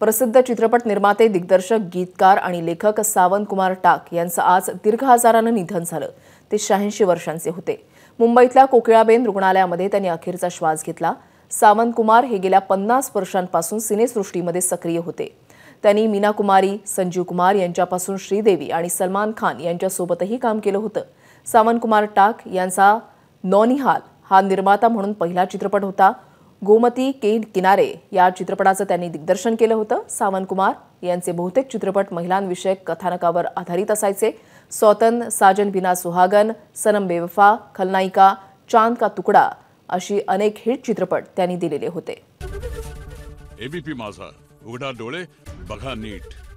प्रसिद्ध चित्रपट निर्माते दिग्दर्शक गीतकार आणि लेखक सावंत कुमार टाक यांचं आज दीर्घ आजारानं निधन झालं ते शहाऐंशी वर्षांचे होते मुंबईतल्या कोकिळाबेन रुग्णालयामध्ये त्यांनी अखेरचा श्वास घेतला सावंत कुमार हे गेल्या पन्नास वर्षांपासून सिनेसृष्टीमध्ये सक्रिय होते त्यांनी मीना कुमारी संजीव कुमार यांच्यापासून श्रीदेवी आणि सलमान खान यांच्यासोबतही काम केलं होतं सावंत कुमार टाक यांचा नॉनिहाल हा निर्माता म्हणून पहिला चित्रपट होता गोमती के किनारे या चित्रपटाचं त्यांनी दिग्दर्शन केलं होतं सावंतकुमार यांचे बहुतेक चित्रपट महिलांविषयक कथानकावर आधारित असायचे सौतन साजन बिना सुहागन सनम बेवफा खलनायिका चांद का तुकडा अशी अनेक हिट चित्रपट त्यांनी दिलेले होते एबीपी माझा उघडा डोळे बघा नीट